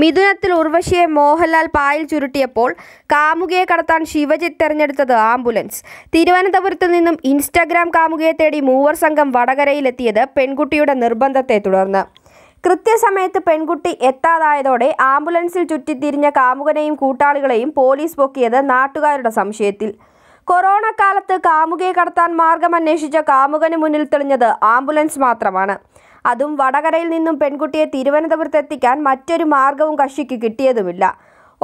മിഥുനത്തിൽ ഉർവശിയെ മോഹൻലാൽ പായൽ ചുരുട്ടിയപ്പോൾ കാമുകയെ കടത്താൻ ശിവജിത്ത് തെരഞ്ഞെടുത്തത് ആംബുലൻസ് തിരുവനന്തപുരത്ത് നിന്നും ഇൻസ്റ്റാഗ്രാം കാമുകയെ തേടി മൂവർ സംഘം വടകരയിലെത്തിയത് പെൺകുട്ടിയുടെ നിർബന്ധത്തെ തുടർന്ന് കൃത്യസമയത്ത് പെൺകുട്ടി എത്താതായതോടെ ആംബുലൻസിൽ ചുറ്റിത്തിരിഞ്ഞ കാമുകനെയും കൂട്ടാളികളെയും പോലീസ് പൊക്കിയത് നാട്ടുകാരുടെ സംശയത്തിൽ കൊറോണ കാലത്ത് കാമുകയെ കടത്താൻ മാർഗം അന്വേഷിച്ച കാമുകന് മുന്നിൽ തെളിഞ്ഞത് ആംബുലൻസ് മാത്രമാണ് അതും വടകരയിൽ നിന്നും പെൺകുട്ടിയെ തിരുവനന്തപുരത്ത് എത്തിക്കാൻ മറ്റൊരു മാർഗവും കക്ഷിക്ക് കിട്ടിയതുമില്ല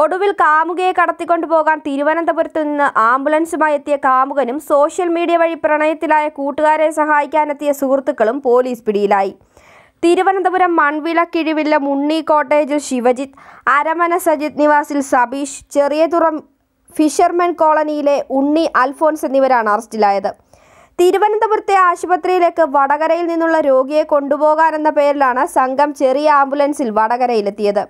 ഒടുവിൽ കാമുകയെ കടത്തിക്കൊണ്ടു പോകാൻ തിരുവനന്തപുരത്ത് നിന്ന് ആംബുലൻസുമായി എത്തിയ കാമുകനും സോഷ്യൽ മീഡിയ വഴി പ്രണയത്തിലായ കൂട്ടുകാരെ സഹായിക്കാനെത്തിയ സുഹൃത്തുക്കളും പോലീസ് പിടിയിലായി തിരുവനന്തപുരം മൺവില കിഴിവില്ല മുണ്ണി കോട്ടേജിൽ ശിവജിത്ത് അരമന സജിത് നിവാസിൽ സബീഷ് ചെറിയതുറം ഫിഷർമെൻ കോളനിയിലെ ഉണ്ണി അൽഫോൺസ് എന്നിവരാണ് അറസ്റ്റിലായത് തിരുവനന്തപുരത്തെ ആശുപത്രിയിലേക്ക് വടകരയിൽ നിന്നുള്ള രോഗിയെ കൊണ്ടുപോകാനെന്ന പേരിലാണ് സംഘം ചെറിയ ആംബുലൻസിൽ വടകരയിലെത്തിയത്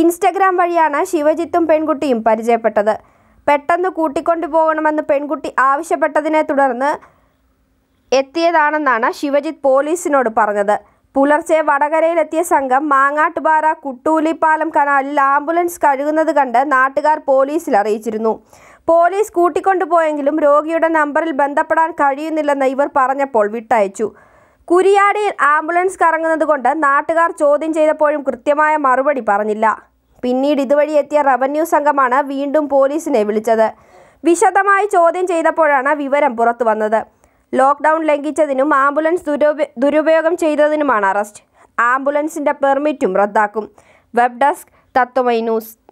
ഇൻസ്റ്റഗ്രാം വഴിയാണ് ശിവജിത്തും പെൺകുട്ടിയും പരിചയപ്പെട്ടത് പെട്ടെന്ന് കൂട്ടിക്കൊണ്ടുപോകണമെന്ന് പെൺകുട്ടി ആവശ്യപ്പെട്ടതിനെ തുടർന്ന് എത്തിയതാണെന്നാണ് ശിവജിത്ത് പോലീസിനോട് പറഞ്ഞത് പുലർച്ചെ വടകരയിലെത്തിയ സംഘം മാങ്ങാട്ടുപാറ കുട്ടൂലിപ്പാലം കനാലിൽ ആംബുലൻസ് കഴുകുന്നത് കണ്ട് നാട്ടുകാർ പോലീസിൽ അറിയിച്ചിരുന്നു പോലീസ് കൂട്ടിക്കൊണ്ടുപോയെങ്കിലും രോഗിയുടെ നമ്പറിൽ ബന്ധപ്പെടാൻ കഴിയുന്നില്ലെന്ന് ഇവർ പറഞ്ഞപ്പോൾ വിട്ടയച്ചു കുരിയാടിയിൽ ആംബുലൻസ് കറങ്ങുന്നതുകൊണ്ട് നാട്ടുകാർ ചോദ്യം ചെയ്തപ്പോഴും കൃത്യമായ മറുപടി പറഞ്ഞില്ല പിന്നീട് ഇതുവഴി എത്തിയ റവന്യൂ സംഘമാണ് വീണ്ടും പോലീസിനെ വിളിച്ചത് വിശദമായി ചോദ്യം ചെയ്തപ്പോഴാണ് വിവരം പുറത്തു വന്നത് ലോക്ക്ഡൗൺ ലംഘിച്ചതിനും ആംബുലൻസ് ദുരുപയോഗം ചെയ്തതിനുമാണ് അറസ്റ്റ് ആംബുലൻസിന്റെ പെർമിറ്റും റദ്ദാക്കും വെബ് ഡെസ്ക് തത്വമൈ ന്യൂസ്